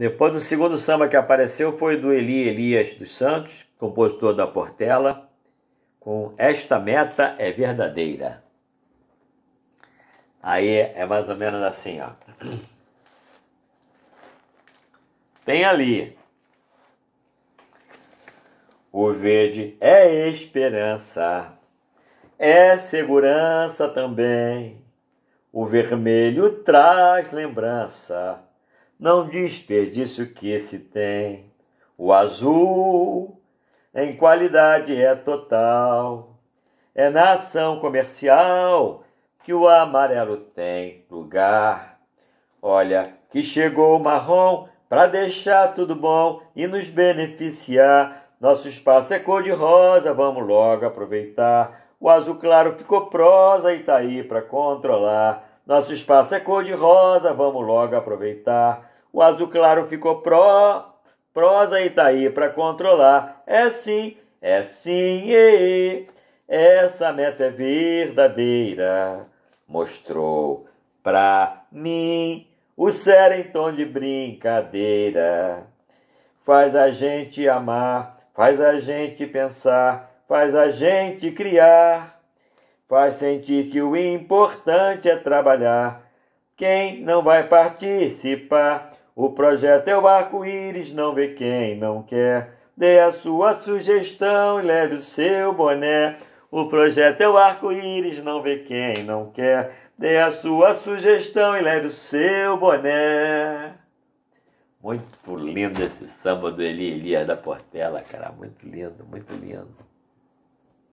Depois o segundo samba que apareceu foi do Eli Elias dos Santos, compositor da Portela, com Esta Meta é Verdadeira. Aí é mais ou menos assim, ó. Tem ali. O verde é esperança, é segurança também. O vermelho traz lembrança não desperdice o que se tem. O azul em qualidade é total. É na ação comercial que o amarelo tem lugar. Olha que chegou o marrom para deixar tudo bom e nos beneficiar. Nosso espaço é cor de rosa, vamos logo aproveitar. O azul claro ficou prosa e tá aí para controlar. Nosso espaço é cor de rosa, vamos logo aproveitar. O azul claro ficou pró, prosa e tá aí pra controlar. É sim, é sim, e, essa meta é verdadeira. Mostrou pra mim o ser em tom de brincadeira. Faz a gente amar, faz a gente pensar, faz a gente criar. Faz sentir que o importante é trabalhar. Quem não vai participar o projeto é o arco-íris, não vê quem não quer. Dê a sua sugestão e leve o seu boné. O projeto é o arco-íris, não vê quem não quer. Dê a sua sugestão e leve o seu boné. Muito lindo esse samba do Eli Elias da Portela, cara. Muito lindo, muito lindo.